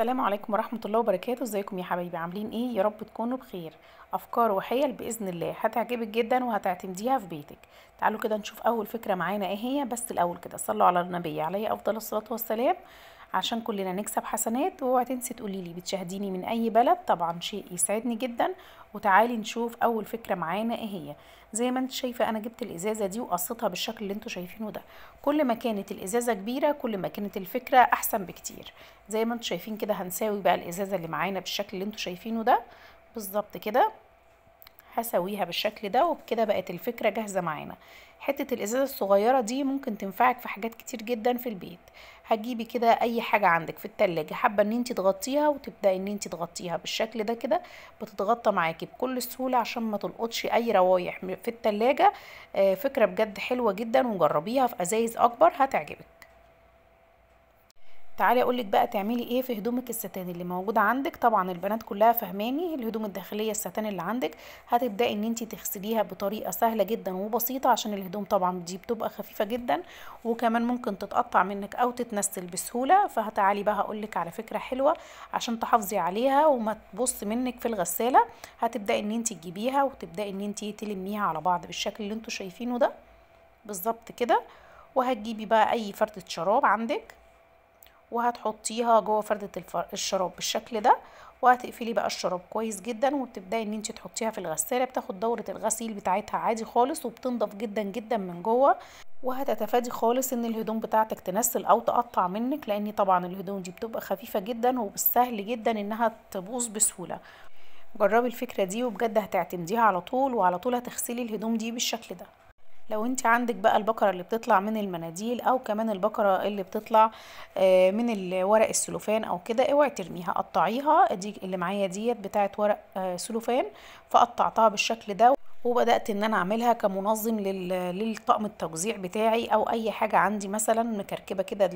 السلام عليكم ورحمة الله وبركاته ازيكم يا حبايبي عاملين ايه يا رب تكونوا بخير افكار وحيل باذن الله هتعجبك جدا وهتعتمديها في بيتك تعالوا كده نشوف اول فكرة معانا ايه هي بس الاول كده صلوا على النبي عليه افضل الصلاة والسلام عشان كلنا نكسب حسنات واوعي تنسي تقولي لي بتشاهديني من اي بلد طبعا شيء يسعدني جدا وتعالي نشوف اول فكره معانا ايه هي زي ما انت شايفه انا جبت الازازه دي وقصيتها بالشكل اللي انتوا شايفينه ده كل ما كانت الازازه كبيره كل ما كانت الفكره احسن بكتير زي ما انتوا شايفين كده هنساوي بقى الازازه اللي معانا بالشكل اللي انتوا شايفينه ده بالظبط كده هسويها بالشكل ده وبكده بقت الفكرة جاهزة معانا حتة الازازة الصغيرة دي ممكن تنفعك في حاجات كتير جدا في البيت هتجيبي كده اي حاجة عندك في التلاجة حابة ان انت تغطيها وتبدأي ان انت تغطيها بالشكل ده كده بتتغطى معاكي بكل سهولة عشان ما تلقطش اي روايح في التلاجة آه، فكرة بجد حلوة جدا وجربيها في ازايز اكبر هتعجبك تعالي اقول لك بقى تعملي ايه في هدومك الستان اللي موجوده عندك طبعا البنات كلها فهماني الهدوم الداخليه الستان اللي عندك هتبداي ان انت تغسليها بطريقه سهله جدا وبسيطه عشان الهدوم طبعا دي بتبقى خفيفه جدا وكمان ممكن تتقطع منك او تتنسل بسهوله فهتعالي بقى هقول لك على فكره حلوه عشان تحافظي عليها وما تبص منك في الغساله هتبداي ان انت تجيبيها وتبداي ان انت تلميها على بعض بالشكل اللي انتوا شايفينه ده بالظبط كده وهتجيبي بقى اي فردة شراب عندك وهتحطيها جوه فردة الشراب بالشكل ده وهتقفلي بقى الشراب كويس جدا وبتبداي ان انت تحطيها في الغساله بتاخد دوره الغسيل بتاعتها عادي خالص وبتنضف جدا جدا من جوه وهتتفادي خالص ان الهدوم بتاعتك تنسل او تقطع منك لان طبعا الهدوم دي بتبقى خفيفه جدا وبالسهل جدا انها تبوظ بسهوله جربي الفكره دي وبجد هتعتمديها على طول وعلى طول هتغسلي الهدوم دي بالشكل ده لو انت عندك بقى البقرة اللي بتطلع من المناديل او كمان البقرة اللي بتطلع آه، من ورق السلوفان او كده اوعي ترميها قطعيها دي اللي معايا ديت بتاعت ورق آه، سلوفان فقطعتها بالشكل ده وبدات ان انا اعملها كمنظم للطقم التوزيع بتاعي او اي حاجه عندي مثلا مكركبه كده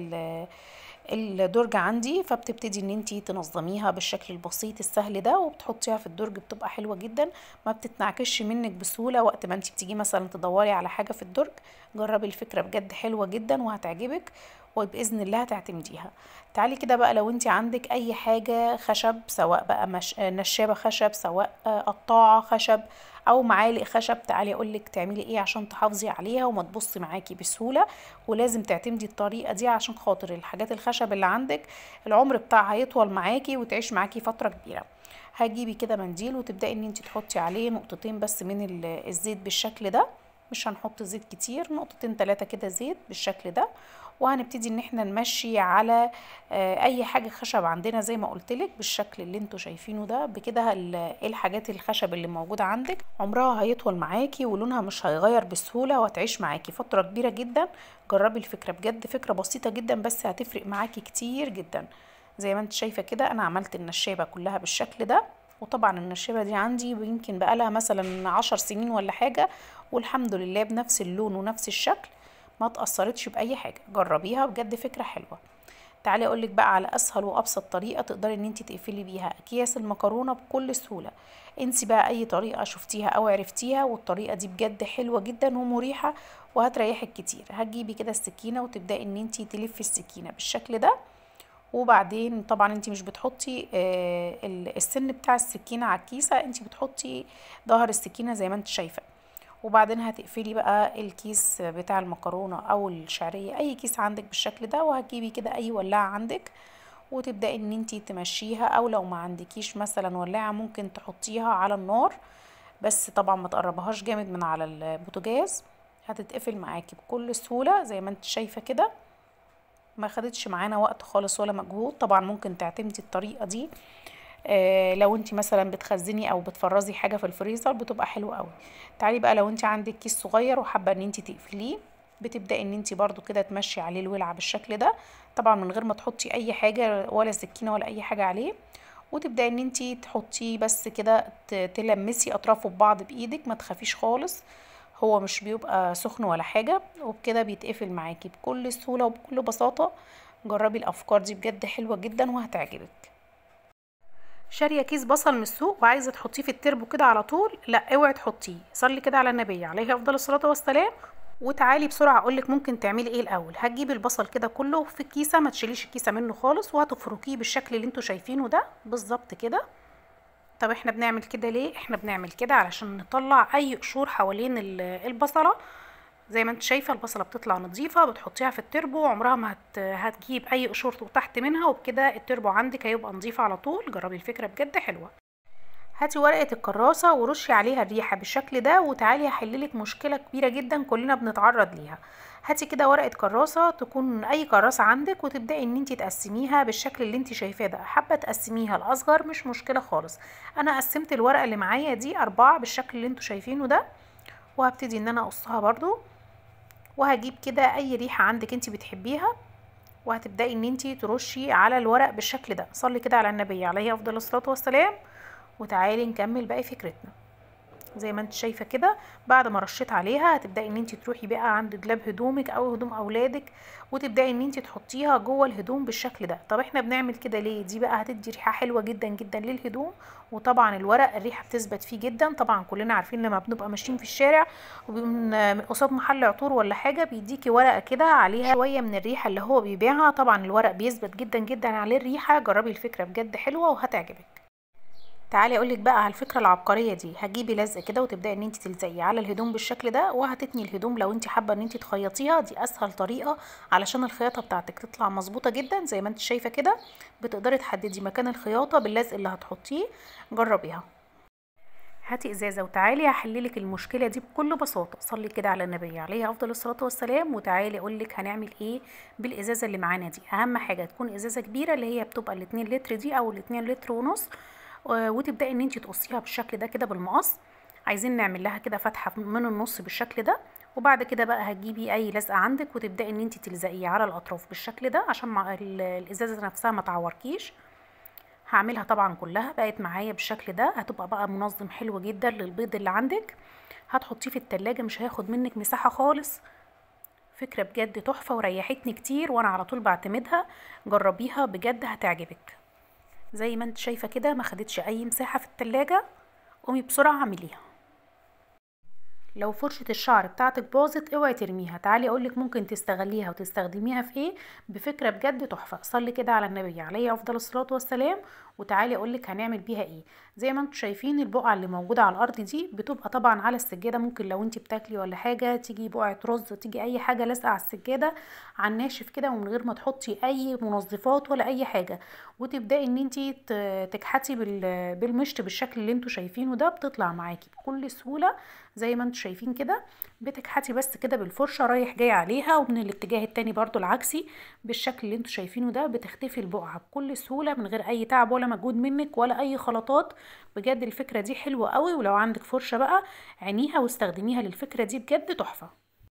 الدرج عندي فبتبتدي ان انتي تنظميها بالشكل البسيط السهل ده وبتحطيها في الدرج بتبقى حلوه جدا ما بتتنعكش منك بسهوله وقت ما انتي بتيجي مثلا تدوري على حاجه في الدرج جربي الفكره بجد حلوه جدا وهتعجبك وباذن الله هتعتمديها تعالي كده بقى لو انت عندك اي حاجه خشب سواء بقى مش... نشابه خشب سواء قطاعه خشب او معالق خشب تعالي اقولك تعملي ايه عشان تحافظي عليها وما تبصي معاكي بسهوله ولازم تعتمدي الطريقه دي عشان خاطر الحاجات الخشب اللي عندك العمر بتاعها يطول معاكي وتعيش معاكي فتره كبيره هتجيبي كده منديل وتبداي ان انت تحطي عليه نقطتين بس من الزيت بالشكل ده مش هنحط زيت كتير نقطتين تلاتة كده زيت بالشكل ده وهنبتدي ان احنا نمشي على آه، اي حاجة خشب عندنا زي ما قلتلك بالشكل اللي انتوا شايفينه ده بكده إيه الحاجات الخشب اللي موجودة عندك عمرها هيطول معاكي ولونها مش هيغير بسهولة وتعيش معاكي فترة كبيرة جدا جربي الفكرة بجد فكرة بسيطة جدا بس هتفرق معاكي كتير جدا زي ما انت شايفة كده انا عملت النشابة كلها بالشكل ده وطبعا النشابة دي عندي يمكن بقالها مثلا عشر سنين ولا حاجة والحمد لله بنفس اللون ونفس الشكل ما تأثرتش بأي حاجة جربيها بجد فكرة حلوة تعالي اقولك بقى على اسهل وابسط طريقه تقدري ان انت تقفلي بيها اكياس المكرونه بكل سهوله انسي بقى اي طريقه شفتيها او عرفتيها والطريقه دي بجد حلوه جدا ومريحه وهتريحك كتير هتجيبي كده السكينه وتبداي ان انت تلفي السكينه بالشكل ده وبعدين طبعا انت مش بتحطي آه، السن بتاع السكينه على الكيسه انت بتحطي ظهر السكينه زي ما انت شايفه وبعدين هتقفلي بقى الكيس بتاع المكرونه او الشعريه اي كيس عندك بالشكل ده وهتجيبي كده اي ولاعه عندك وتبداي ان انت تمشيها او لو ما عندكيش مثلا ولاعه ممكن تحطيها على النار بس طبعا ما تقربهاش جامد من على البوتجاز هتتقفل معاكي بكل سهوله زي ما انت شايفه كده ما خدتش معانا وقت خالص ولا مجهود طبعا ممكن تعتمدي الطريقه دي آه لو انت مثلا بتخزني او بتفرزي حاجه في الفريزر بتبقى حلوه قوي تعالي بقى لو انت عندك كيس صغير وحابه ان انت تقفليه بتبداي ان انت برضو كده تمشي عليه الولعه بالشكل ده طبعا من غير ما تحطي اي حاجه ولا سكينه ولا اي حاجه عليه وتبداي ان انت تحطيه بس كده تلمسي اطرافه ببعض بايدك ما تخافيش خالص هو مش بيبقى سخن ولا حاجة وبكده بيتقفل معاكي بكل سهولة وبكل بساطة جربي الأفكار دي بجد حلوة جدا وهتعجبك شاريه كيس بصل من السوق وعايزه تحطيه في التربو كده على طول لا اوعي تحطيه صلي كده على النبي عليه افضل الصلاه والسلام وتعالي بسرعه اقولك ممكن تعملي ايه الاول هتجيبي البصل كده كله في الكيسه ما تشيليش الكيسه منه خالص وهتفركيه بالشكل اللي انتوا شايفينه ده بالظبط كده طب احنا بنعمل كده ليه احنا بنعمل كده علشان نطلع اي قشور حوالين البصله زي ما انت شايفه البصله بتطلع نظيفه بتحطيها في التربو عمرها ما هت... هتجيب اي قشور تحت منها وبكده التربو عندك هيبقى نظيف على طول جربي الفكره بجد حلوه هاتي ورقة الكراسة ورشي عليها الريحة بالشكل ده وتعالي هحللك مشكلة كبيرة جدا كلنا بنتعرض ليها هاتي كده ورقة كراسة تكون أي كراسة عندك وتبدأي إن انت تقسميها بالشكل اللي انت شايفاه ده حابة تقسميها لأصغر مش مشكلة خالص أنا قسمت الورقة اللي معايا دي أربعة بالشكل اللي انتوا شايفينه ده وهبتدي إن أنا أقصها برضو وهجيب كده أي ريحة عندك انت بتحبيها وهتبدأي إن انت ترشي على الورق بالشكل ده صلي كده على النبي عليه أفضل الصلاة والسلام وتعالي نكمل باقي فكرتنا زي ما انت شايفه كده بعد ما رشيت عليها هتبداي ان انت تروحي بقى عند جلاب هدومك او هدوم اولادك وتبداي ان انت تحطيها جوه الهدوم بالشكل ده طب احنا بنعمل كده ليه دي بقى هتدي ريحه حلوه جدا جدا للهدوم وطبعا الورق الريحه بتثبت فيه جدا طبعا كلنا عارفين لما بنبقى ماشيين في الشارع قصاد محل عطور ولا حاجه بيديكي ورقه كده عليها شويه من الريحه اللي هو بيبيعها طبعا الورق بيثبت جدا جدا عليه الريحه جربي الفكره بجد حلوه وهتعجبك تعالي اقولك بقى على الفكره العبقريه دي هتجيبي لزق كده وتبداي ان انت تلزقيه على الهدوم بالشكل ده وهتتني الهدوم لو انت حابه ان انت تخيطيها دي اسهل طريقه علشان الخياطه بتاعتك تطلع مظبوطه جدا زي ما انت شايفه كده بتقدري تحددي مكان الخياطه باللزق اللي هتحطيه جربيها هاتي ازازه وتعالي هحللك المشكله دي بكل بساطه صلي كده على النبي عليه افضل الصلاه والسلام وتعالي اقولك هنعمل ايه بالازازه اللي معانا دي اهم حاجه تكون ازازه كبيره اللي هي بتبقى الاتنين لتر دي او الاتنين لتر ونص وتبداي ان انت تقصيها بالشكل ده كده بالمقص عايزين نعمل لها كده فتحه من النص بالشكل ده وبعد كده بقى هتجيبي اي لزقه عندك وتبداي ان انت تلزقيه على الاطراف بالشكل ده عشان الازازه نفسها ما تعوركيش هعملها طبعا كلها بقت معايا بالشكل ده هتبقى بقى منظم حلو جدا للبيض اللي عندك هتحطيه في التلاجة مش هياخد منك مساحة خالص فكرة بجد تحفة وريحتني كتير وانا على طول بعتمدها جربيها بجد هتعجبك زي ما انت شايفه كده ما خدتش اي مساحه في التلاجة قومي بسرعه اعمليها لو فرشة الشعر بتاعتك باظت اوعي ترميها تعالي اقولك ممكن تستغليها وتستخدميها في ايه بفكرة بجد تحفة صلي كده على النبي عليه افضل الصلاة والسلام وتعالي اقولك هنعمل بيها ايه زي ما انتم شايفين البقع اللي موجوده على الارض دي بتبقى طبعا على السجاده ممكن لو انت بتاكلي ولا حاجه تيجي بقعه رز تيجي اي حاجه لازقه على السجاده على الناشف كده ومن غير ما تحطي اي منظفات ولا اي حاجه وتبداي ان انت تكحتي بالمشط بالشكل اللي انتم شايفينه ده بتطلع معاكي بكل سهوله زي ما انتم شايفين كده بتكحتي بس كده بالفرشه رايح جاي عليها ومن الاتجاه التاني برده العكسي بالشكل اللي انتم شايفينه ده بتختفي البقعه بكل سهوله من غير اي تعب ولا مجهود منك ولا اي خلطات بجد الفكره دي حلوه قوي ولو عندك فرشه بقى عينيها واستخدميها للفكره دي بجد تحفه